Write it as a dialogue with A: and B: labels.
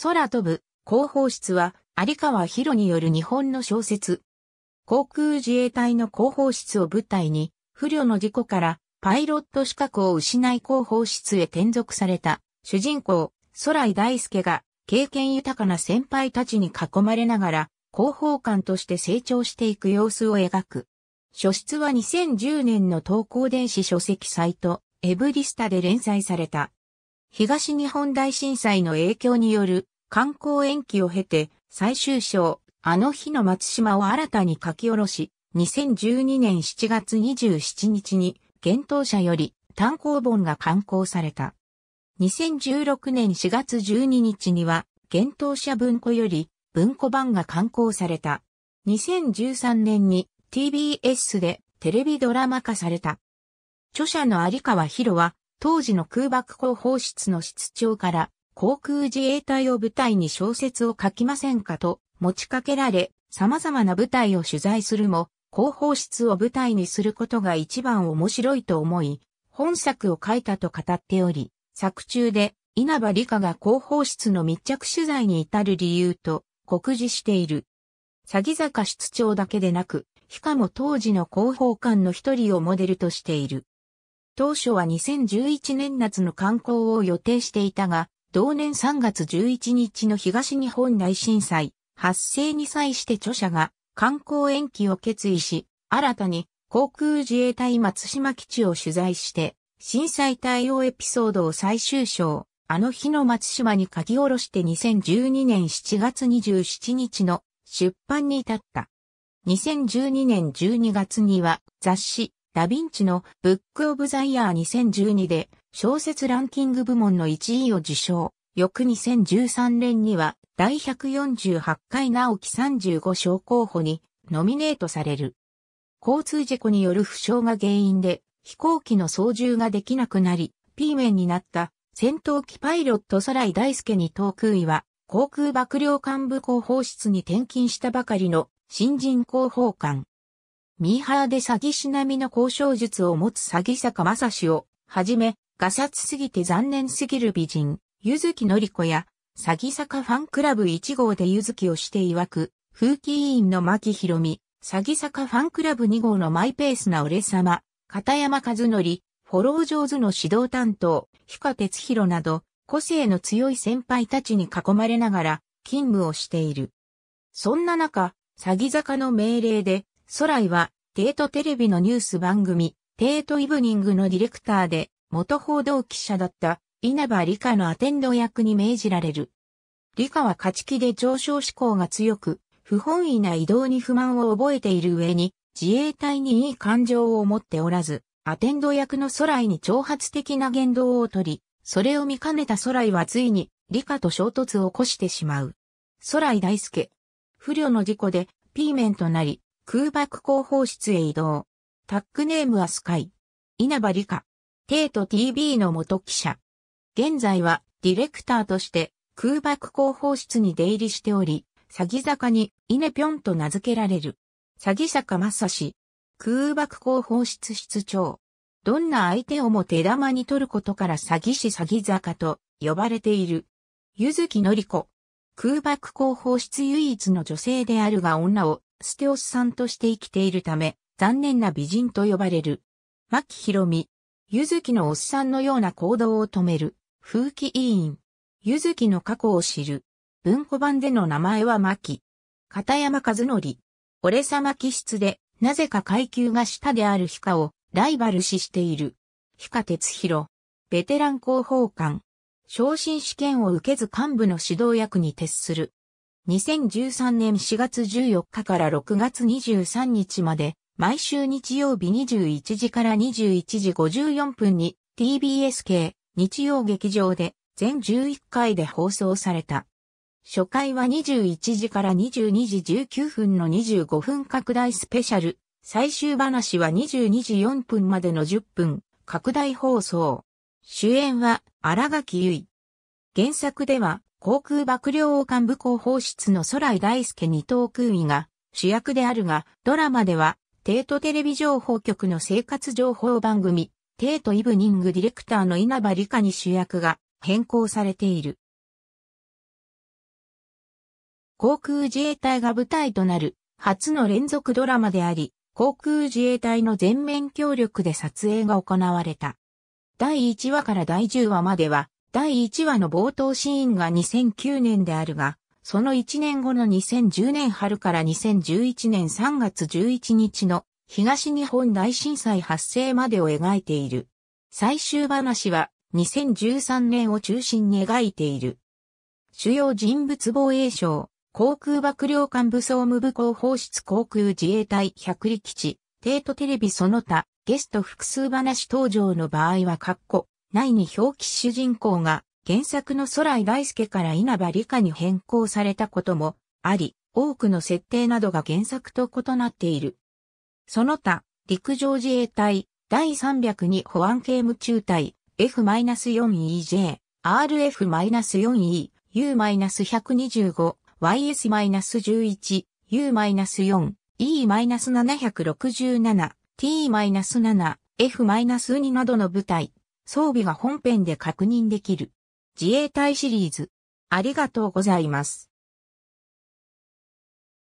A: 空飛ぶ広報室は有川博による日本の小説。航空自衛隊の広報室を舞台に、不慮の事故からパイロット資格を失い広報室へ転属された主人公、空井大輔が経験豊かな先輩たちに囲まれながら広報官として成長していく様子を描く。書室は2010年の投稿電子書籍サイトエブリスタで連載された。東日本大震災の影響による観光延期を経て最終章、あの日の松島を新たに書き下ろし、2012年7月27日に、厳冬舎より単行本が刊行された。2016年4月12日には、厳冬舎文庫より文庫版が刊行された。2013年に TBS でテレビドラマ化された。著者の有川博は、当時の空爆広報室の室長から航空自衛隊を舞台に小説を書きませんかと持ちかけられ、様々な舞台を取材するも、広報室を舞台にすることが一番面白いと思い、本作を書いたと語っており、作中で稲葉理香が広報室の密着取材に至る理由と告示している。詐欺坂室長だけでなく、しかも当時の広報官の一人をモデルとしている。当初は2011年夏の観光を予定していたが、同年3月11日の東日本大震災発生に際して著者が観光延期を決意し、新たに航空自衛隊松島基地を取材して、震災対応エピソードを最終章、あの日の松島に書き下ろして2012年7月27日の出版に至った。2012年12月には雑誌、ダヴィンチのブックオブザイヤー2012で小説ランキング部門の1位を受賞。翌2013年には第148回直木35賞候補にノミネートされる。交通事故による負傷が原因で飛行機の操縦ができなくなり、ピーメンになった戦闘機パイロットらい大輔に遠くいは航空幕僚幹部広報室に転勤したばかりの新人広報官。ミーハーで詐欺師並みの交渉術を持つ詐欺坂正史を、はじめ、ガサツすぎて残念すぎる美人、ゆずきのりこや、詐欺坂ファンクラブ1号でゆずきをして曰く、風紀委員の牧ひろみ、詐欺坂ファンクラブ2号のマイペースな俺様、片山和則、フォロー上手の指導担当、てつ哲ろなど、個性の強い先輩たちに囲まれながら、勤務をしている。そんな中、詐欺坂の命令で、ソライは、ートテレビのニュース番組、ートイブニングのディレクターで、元報道記者だった稲葉理香のアテンド役に命じられる。理香は勝ち気で上昇志向が強く、不本意な移動に不満を覚えている上に、自衛隊にいい感情を持っておらず、アテンド役のソライに挑発的な言動をとり、それを見かねたソライはついに、理科と衝突を起こしてしまう。ソライ大輔。不慮の事故で、ピーメンとなり、空爆広報室へ移動。タックネームはスカイ。稲葉理香。テート TV の元記者。現在はディレクターとして空爆広報室に出入りしており、詐欺坂に稲ぴょんと名付けられる。詐欺坂正史。空爆広報室室長。どんな相手をも手玉に取ることから詐欺師詐欺坂と呼ばれている。ゆずきのりこ。空爆広報室唯一の女性であるが女をステオスさんとして生きているため、残念な美人と呼ばれる。牧博美、ゆずきのおっさんのような行動を止める、風紀委員。ゆずきの過去を知る。文庫版での名前は牧。片山和則。俺様気質で、なぜか階級が下であるヒカをライバル視している。ヒカ哲弘。ベテラン広報官。昇進試験を受けず幹部の指導役に徹する。2013年4月14日から6月23日まで、毎週日曜日21時から21時54分に TBS 系日曜劇場で全11回で放送された。初回は21時から22時19分の25分拡大スペシャル。最終話は22時4分までの10分拡大放送。主演は荒垣結衣。原作では航空幕僚官部広報室の空井大輔二等空尉が主役であるが、ドラマでは、帝都テレビ情報局の生活情報番組、帝都イブニングディレクターの稲葉理香に主役が変更されている。航空自衛隊が舞台となる初の連続ドラマであり、航空自衛隊の全面協力で撮影が行われた。第1話から第10話までは、第1話の冒頭シーンが2009年であるが、その1年後の2010年春から2011年3月11日の東日本大震災発生までを描いている。最終話は2013年を中心に描いている。主要人物防衛省、航空幕僚館武装無部広報室航空自衛隊百里基地、帝都テレビその他、ゲスト複数話登場の場合は括弧、内に表記主人公が原作の空井大輔から稲葉理科に変更されたこともあり、多くの設定などが原作と異なっている。その他、陸上自衛隊、第302保安警務中隊、F-4EJ、RF-4E、U-125、YS-11、U-4、E-767、T-7、F-2 などの部隊、装備が本編で確認できる。自衛隊シリーズ。ありがとうございます。